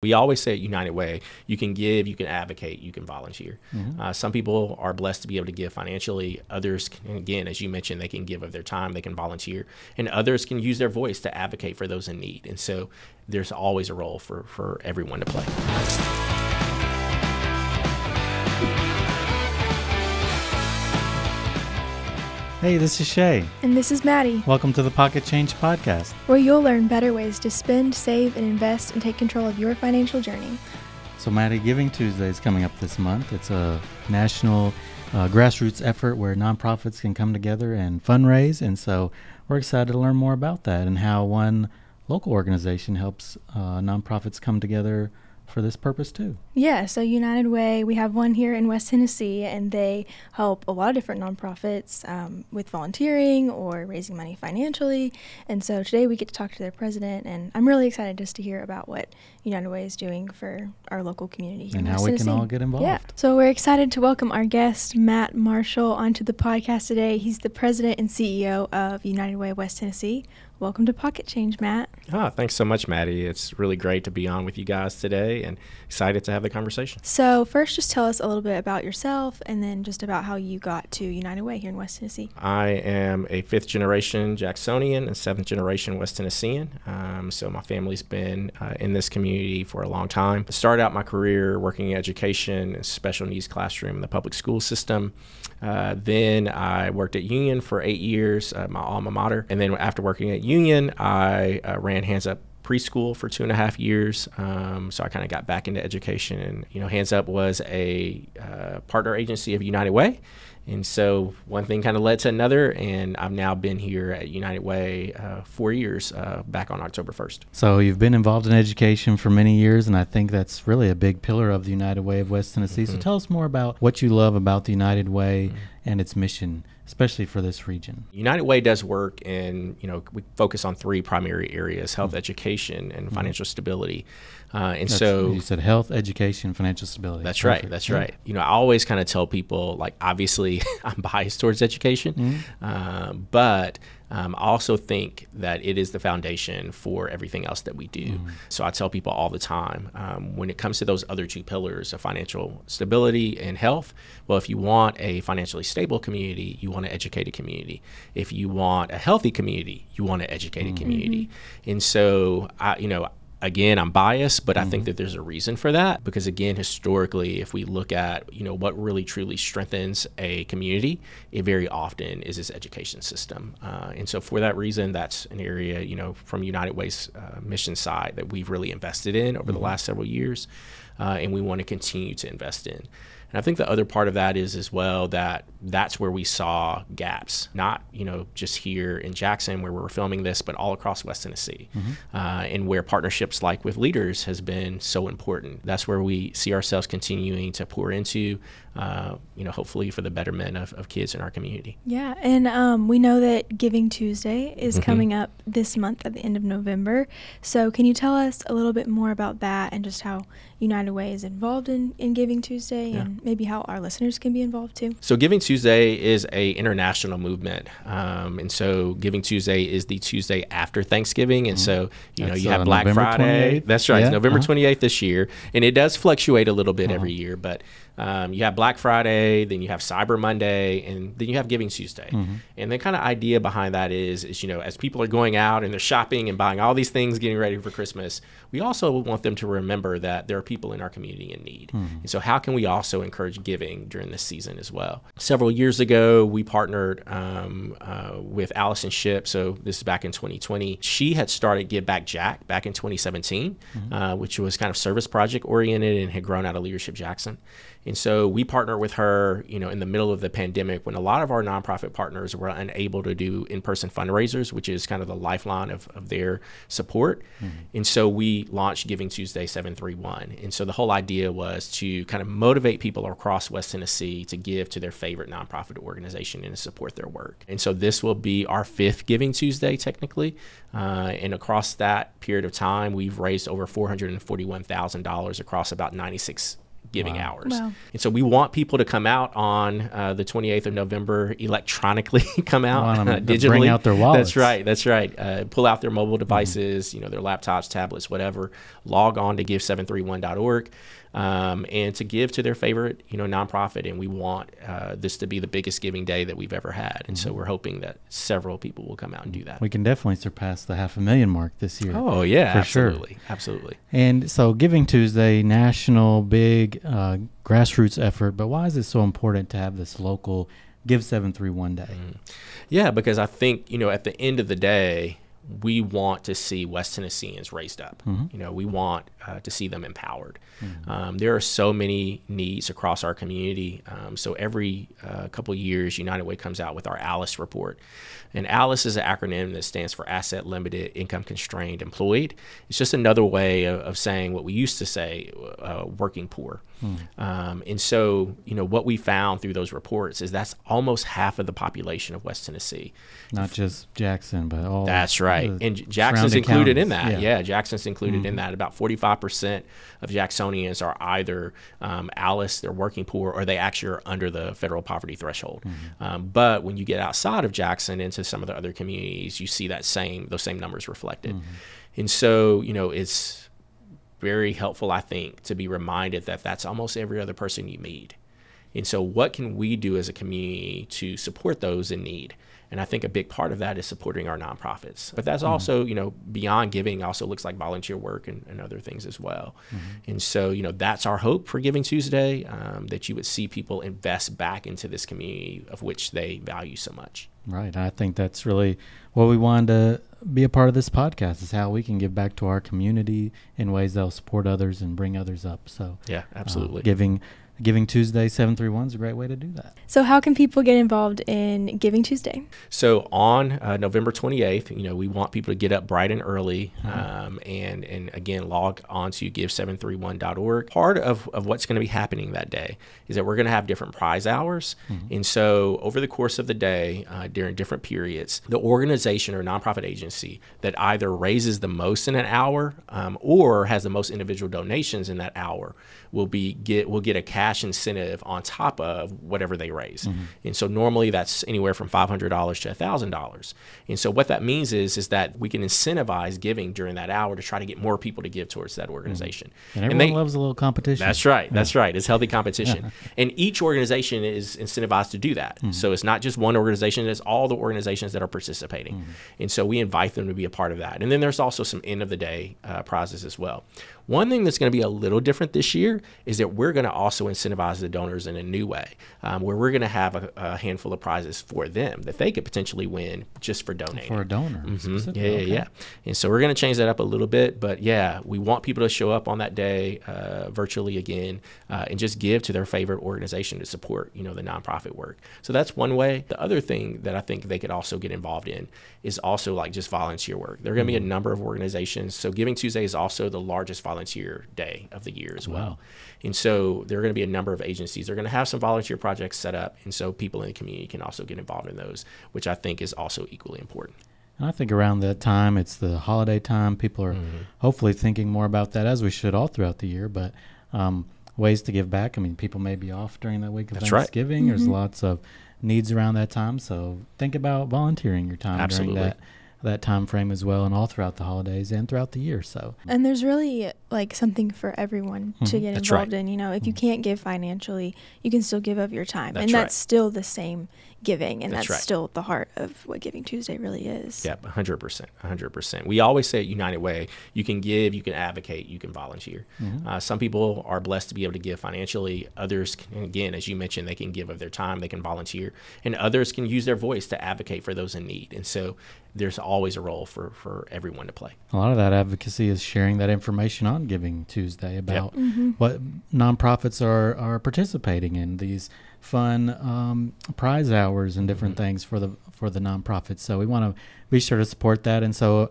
We always say at United Way, you can give, you can advocate, you can volunteer. Mm-hmm. Uh, some people are blessed to be able to give financially. Others, can, again, as you mentioned, they can give of their time, they can volunteer, and others can use their voice to advocate for those in need. And so there's always a role for, for everyone to play. Hey, this is Shay. And this is Maddie. Welcome to the Pocket Change Podcast, where you'll learn better ways to spend, save, and invest and take control of your financial journey. So, Maddie, Giving Tuesday is coming up this month. It's a national uh, grassroots effort where nonprofits can come together and fundraise. And so, we're excited to learn more about that and how one local organization helps uh, nonprofits come together for this purpose, too. Yeah, so United Way, we have one here in West Tennessee, and they help a lot of different nonprofits um, with volunteering or raising money financially. And so today we get to talk to their president, and I'm really excited just to hear about what United Way is doing for our local community here and in West Tennessee. And we can all get involved. Yeah. So we're excited to welcome our guest, Matt Marshall, onto the podcast today. He's the president and CEO of United Way West Tennessee. Welcome to Pocket Change, Matt. Ah, thanks so much, Maddie. It's really great to be on with you guys today and excited to have the conversation. So, first, just tell us a little bit about yourself and then just about how you got to United Way here in West Tennessee. I am a fifth generation Jacksonian and seventh generation West Tennessean. Um, so, my family's been uh, in this community for a long time. I started out my career working in education, special needs classroom in the public school system. Uh, then I worked at Union for eight years, uh, my alma mater. And then after working at Union, I uh, ran Hands Up preschool for two and a half years. Um, so I kind of got back into education. And, you know, Hands Up was a uh, partner agency of United Way. And so one thing kind of led to another, and I've now been here at United Way uh, four years uh, back on October 1st. So you've been involved in education for many years, and I think that's really a big pillar of the United Way of West Tennessee. Mm -hmm. So mm-hmm. tell us more about what you love about the United Way mm -hmm. and its mission, especially for this region. United Way does work in, you know, we focus on three primary areas health, mm -hmm. education, and mm-hmm. financial stability. Uh, and that's, so you said health, education, financial stability. That's Perfect. right. That's yeah. right. You know, I always kind of tell people like, obviously, I'm biased towards education, mm-hmm. uh, but um, I also think that it is the foundation for everything else that we do. Mm-hmm. So I tell people all the time um, when it comes to those other two pillars of financial stability and health, well, if you want a financially stable community, you want an educated community. If you want a healthy community, you want an educated mm-hmm. community. Mm-hmm. And so, I, you know, again i'm biased but mm-hmm. i think mm-hmm. that there's a reason for that because again historically if we look at you know what really truly strengthens a community it very often is its education system uh, and so for that reason that's an area you know from united way's uh, mission side that we've really invested in over mm-hmm. the last several years uh, and we want to continue to invest in and I think the other part of that is as well that that's where we saw gaps, not you know just here in Jackson where we are filming this, but all across West Tennessee, mm-hmm. uh, and where partnerships like with leaders has been so important. That's where we see ourselves continuing to pour into uh, you know, hopefully for the betterment of, of kids in our community. Yeah, and um, we know that Giving Tuesday is mm-hmm. coming up this month at the end of November. So, can you tell us a little bit more about that and just how United Way is involved in, in Giving Tuesday yeah. and maybe how our listeners can be involved too? So, Giving Tuesday is a international movement, um, and so Giving Tuesday is the Tuesday after Thanksgiving, and mm-hmm. so you that's know you have uh, Black November Friday. 28th? That's right, yeah. November uh-huh. 28th this year, and it does fluctuate a little bit uh-huh. every year, but um, you have Black Friday, then you have Cyber Monday, and then you have Giving Tuesday. Mm-hmm. And the kind of idea behind that is, is you know, as people are going out and they're shopping and buying all these things, getting ready for Christmas, we also want them to remember that there are people in our community in need. Mm-hmm. And so, how can we also encourage giving during this season as well? Several years ago, we partnered um, uh, with Allison Ship. So this is back in 2020. She had started Give Back Jack back in 2017, mm-hmm. uh, which was kind of service project oriented and had grown out of Leadership Jackson. And so we partner with her, you know, in the middle of the pandemic when a lot of our nonprofit partners were unable to do in-person fundraisers, which is kind of the lifeline of, of their support. Mm-hmm. And so we launched Giving Tuesday 731. And so the whole idea was to kind of motivate people across West Tennessee to give to their favorite nonprofit organization and to support their work. And so this will be our fifth Giving Tuesday technically. Uh, and across that period of time, we've raised over $441,000 across about 96 giving wow. hours. Wow. And so we want people to come out on uh, the 28th of November electronically, come out uh, digitally. Bring out their wallets. That's right. That's right. Uh, pull out their mobile devices, mm-hmm. you know, their laptops, tablets, whatever. Log on to give731.org um, and to give to their favorite you know nonprofit. And we want uh, this to be the biggest giving day that we've ever had. And mm -hmm. so mm-hmm. we're hoping that several people will come out and do that. We can definitely surpass the half a million mark this year. Oh yeah, for absolutely, sure. absolutely. And so Giving Tuesday, national big uh, grassroots effort. But why is it so important to have this local? Give seven three one day. Mm -hmm. Yeah, because I think you know at the end of the day, we want to see West Tennesseans raised up. Mm-hmm. You know, we want uh, to see them empowered. Mm-hmm. Um, there are so many needs across our community. Um, so every uh, couple years, United Way comes out with our ALICE report, and ALICE is an acronym that stands for Asset Limited, Income Constrained, Employed. It's just another way of, of saying what we used to say, uh, working poor. mm Um, and so, you know, what we found through those reports is that's almost half of the population of West Tennessee. Not if, just Jackson, but all. That's right. Right. and Jackson's included counties. in that. Yeah. yeah Jackson's included mm-hmm. in that. About 45% of Jacksonians are either um, ALICE, they're working poor, or they actually are under the federal poverty threshold. Mm-hmm. Um, but when you get outside of Jackson into some of the other communities, you see that same, those same numbers reflected. Mm-hmm. And so, you know, it's very helpful, I think, to be reminded that that's almost every other person you meet. And so, what can we do as a community to support those in need? And I think a big part of that is supporting our nonprofits. But that's mm-hmm. also, you know, beyond giving also looks like volunteer work and, and other things as well. Mm-hmm. And so, you know, that's our hope for Giving Tuesday um, that you would see people invest back into this community of which they value so much. Right. I think that's really what we wanted to be a part of this podcast is how we can give back to our community in ways that will support others and bring others up. So, yeah, uh, absolutely. Uh, giving Giving Tuesday 731 is a great way to do that. So, how can people get involved in Giving Tuesday? So, on uh, November 28th, you know, we want people to get up bright and early mm-hmm. um, and, and again, log on to give731.org. Part of, of what's going to be happening that day is that we're going to have different prize hours. Mm-hmm. And so, over the course of the day, uh, during different periods, the organization or nonprofit agency that either raises the most in an hour um, or has the most individual donations in that hour will be get will get a cash cash incentive on top of whatever they raise. Mm-hmm. And so normally that's anywhere from $500 to $1,000. And so what that means is is that we can incentivize giving during that hour to try to get more people to give towards that mm-hmm. organization. Mm-hmm. And everyone and they, loves a little competition. That's right. Yeah. That's right. It's healthy competition. Yeah. And each organization is incentivized to do that. Mm-hmm. So it's not just one organization, it's all the organizations that are participating. Mm-hmm. And so we invite them to be a part of that. And then there's also some end of the day uh, prizes as well. One thing that's going to be a little different this year is that we're going to also incentivize the donors in a new way, um, where we're going to have a, a, handful of prizes for them that they could potentially win just for donating. For a donor. Mm-hmm. Yeah, yeah, okay. yeah. And so we're going to change that up a little bit, but yeah, we want people to show up on that day uh, virtually again uh, and just give to their favorite organization to support, you know, the nonprofit work. So that's one way. The other thing that I think they could also get involved in is also like just volunteer work. There are going to mm-hmm. be a mm-hmm. number of organizations. So Giving Tuesday is also the largest volunteer day of the year as well. Wow. And so there are going to be a number of agencies. They're going to have some volunteer projects set up, and so people in the community can also get involved in those, which I think is also equally important. And I think around that time, it's the holiday time. People are mm-hmm. hopefully thinking more about that, as we should all throughout the year. But um, ways to give back. I mean, people may be off during that week of That's Thanksgiving. Right. There's mm-hmm. lots of needs around that time, so think about volunteering your time Absolutely. during that that time frame as well and all throughout the holidays and throughout the year so and there's really like something for everyone mm-hmm. to get that's involved right. in you know if mm-hmm. you can't give financially you can still give of your time that's and right. that's still the same giving, and that's, that's right. still the heart of what Giving Tuesday really is. Yep, 100%. 100%. We always say at United Way, you can give, you can advocate, you can volunteer. Mm -hmm. uh, some people are blessed to be able to give financially. Others, can, again, as you mentioned, they can give of their time, they can volunteer, and others can use their voice to advocate for those in need. And so there's always a role for, for everyone to play. A lot of that advocacy is sharing that information on Giving Tuesday about yep. mm -hmm. what nonprofits are, are participating in, these fun um, prize hours and different mm-hmm. things for the for the nonprofits. So we want to be sure to support that. And so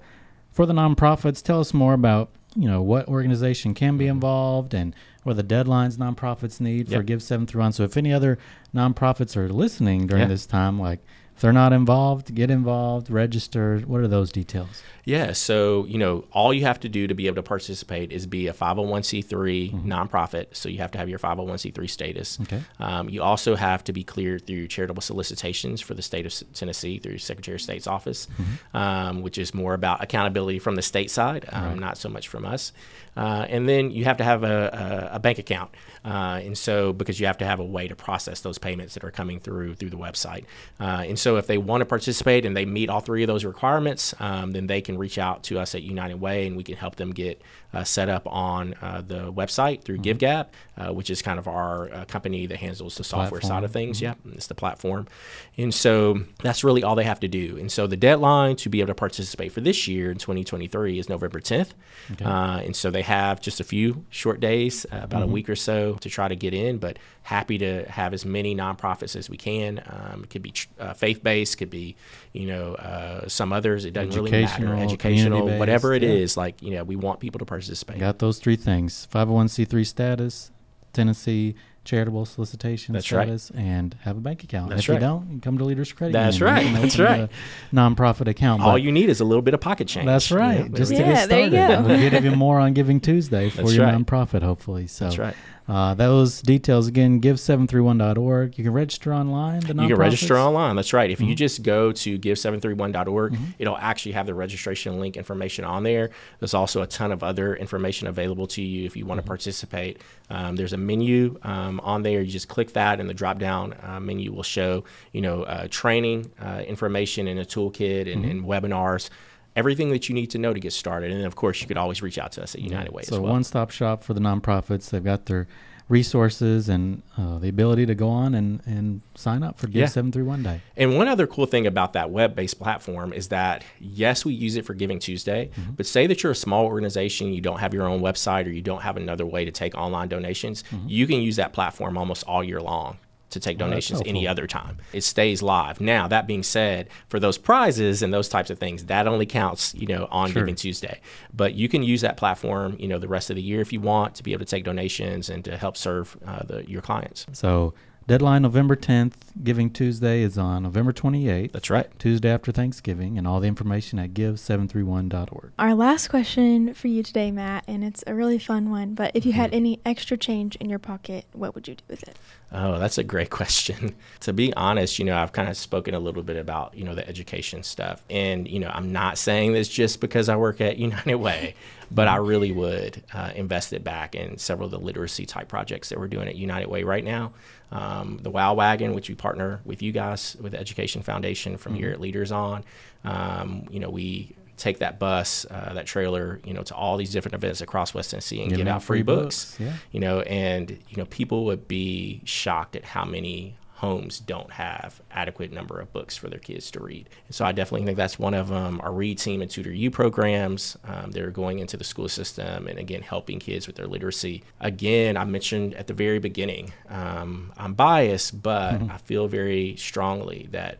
for the nonprofits, tell us more about you know what organization can be mm-hmm. involved and what the deadlines nonprofits need yep. for Give Seven through On. So if any other nonprofits are listening during yeah. this time, like if they're not involved, get involved, register. What are those details? Yeah, so you know, all you have to do to be able to participate is be a 501c3 mm-hmm. nonprofit. So you have to have your 501c3 status. Okay. Um, you also have to be cleared through charitable solicitations for the state of Tennessee through Secretary of State's office, mm-hmm. um, which is more about accountability from the state side, um, right. not so much from us. Uh, and then you have to have a, a, a bank account, uh, and so because you have to have a way to process those payments that are coming through through the website, uh, and so so if they want to participate and they meet all three of those requirements, um, then they can reach out to us at United Way and we can help them get uh, set up on uh, the website through mm-hmm. GiveGap, uh, which is kind of our uh, company that handles the, the software platform. side of things. Mm-hmm. Yeah, it's the platform. And so that's really all they have to do. And so the deadline to be able to participate for this year in 2023 is November 10th. Okay. Uh, and so they have just a few short days, uh, about mm-hmm. a week or so to try to get in. But happy to have as many nonprofits as we can. Um, it could be uh, faith based, could be you know uh, some others. It doesn't really matter. Educational, whatever it yeah. is, like you know, we want people to participate. Got those three things: 501c3 status, Tennessee charitable solicitation That's status, right. and have a bank account. That's if right. you don't, you come to Leaders Credit. That's Union. right. That's right. nonprofit account. All you need is a little bit of pocket change. That's right. Yeah, just to yeah, get started. There you go. we'll get even more on Giving Tuesday for That's your right. nonprofit, hopefully. So That's right. Uh, those details again, give731.org. You can register online. you can register online. That's right. If mm-hmm. you just go to give731.org, mm-hmm. it'll actually have the registration link information on there. There's also a ton of other information available to you if you want to mm-hmm. participate. Um, there's a menu um, on there. You just click that, and the drop down uh, menu will show you know uh, training uh, information and a toolkit and, mm-hmm. and webinars everything that you need to know to get started. And of course, you could always reach out to us at United Way. So, well. one stop shop for the nonprofits. They've got their resources and uh, the ability to go on and, and sign up for Give yeah. 731 Day. And one other cool thing about that web based platform is that, yes, we use it for Giving Tuesday, mm -hmm. but say that you're a small organization, you don't have your own website, or you don't have another way to take online donations, mm -hmm. you can use that platform almost all year long to take oh, donations any other time. It stays live. Now, that being said, for those prizes and those types of things, that only counts, you know, on sure. Giving Tuesday. But you can use that platform, you know, the rest of the year if you want to be able to take donations and to help serve uh, the, your clients. So Deadline November 10th. Giving Tuesday is on November 28th. That's right. Tuesday after Thanksgiving. And all the information at give731.org. Our last question for you today, Matt, and it's a really fun one. But if you mm-hmm. had any extra change in your pocket, what would you do with it? Oh, that's a great question. to be honest, you know, I've kind of spoken a little bit about, you know, the education stuff. And, you know, I'm not saying this just because I work at United Way but I really would uh, invest it back in several of the literacy type projects that we're doing at United Way right now. Um, the Wow Wagon, which we partner with you guys with the Education Foundation from mm-hmm. here at Leaders on. Um, you know, we take that bus, uh, that trailer, you know, to all these different events across West Tennessee and give out free books. books. Yeah. You know, and you know, people would be shocked at how many homes don't have adequate number of books for their kids to read. And so I definitely think that's one of um, our Read Team and Tutor U programs. Um, they're going into the school system and again helping kids with their literacy. Again, I mentioned at the very beginning, um, I'm biased, but mm-hmm. I feel very strongly that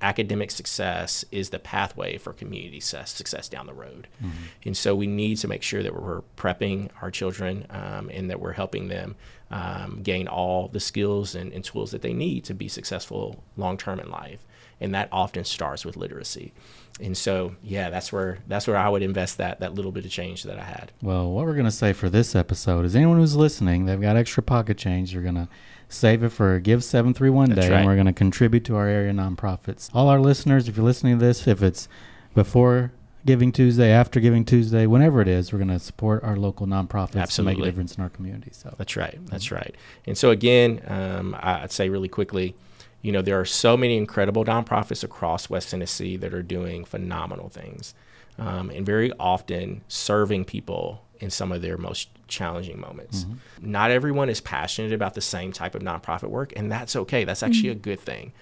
academic success is the pathway for community success, down the road. Mm-hmm. And so we need to make sure that we're prepping our children um, and that we're helping them um, gain all the skills and, and tools that they need to be successful long term in life. And that often starts with literacy. And so, yeah, that's where that's where I would invest that that little bit of change that I had. Well, what we're gonna say for this episode is anyone who's listening, they've got extra pocket change. You're gonna save it for Give 731 Day, right. and we're gonna contribute to our area nonprofits. All our listeners, if you're listening to this, if it's before Giving Tuesday, after Giving Tuesday, whenever it is, we're going to support our local nonprofits Absolutely. to make a difference in our community. So that's right, that's right. And so again, um, I'd say really quickly, you know, there are so many incredible nonprofits across West Tennessee that are doing phenomenal things, um, and very often serving people in some of their most challenging moments. Mm-hmm. Not everyone is passionate about the same type of nonprofit work, and that's okay. That's actually mm-hmm. a good thing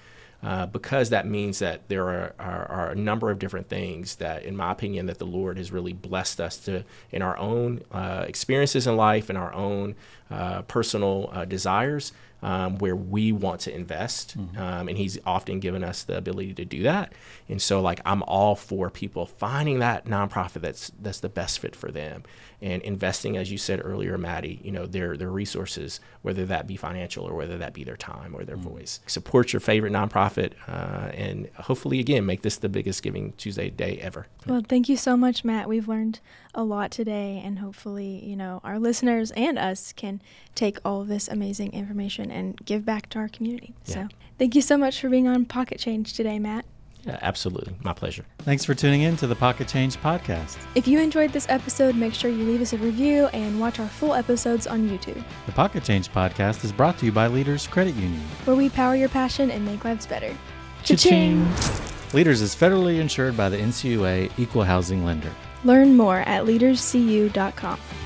uh, because that means that there are, are, are, a number of different things that, in my opinion, that the Lord has really blessed us to in our own uh, experiences in life, and our own uh, personal uh, desires, um, where we want to invest. Mm-hmm. Um, and he's often given us the ability to do that. And so, like, I'm all for people finding that nonprofit that's that's the best fit for them and investing, as you said earlier, Maddie, you know, their their resources, whether that be financial or whether that be their time or their mm-hmm. voice. Support your favorite nonprofit uh, and hopefully, again, make this the biggest Giving Tuesday day ever. Well, thank you so much, Matt. We've learned a lot today, and hopefully, you know, our listeners and us can take all this amazing information and give back to our community. Yeah. So thank you so much for being on Pocket Change today, Matt. Yeah, absolutely. My pleasure. Thanks for tuning in to the Pocket Change Podcast. If you enjoyed this episode, make sure you leave us a review and watch our full episodes on YouTube. The Pocket Change Podcast is brought to you by Leaders Credit Union, where we power your passion and make lives better. Cha-ching! Leaders is federally insured by the NCUA Equal Housing Lender. Learn more at leaderscu.com.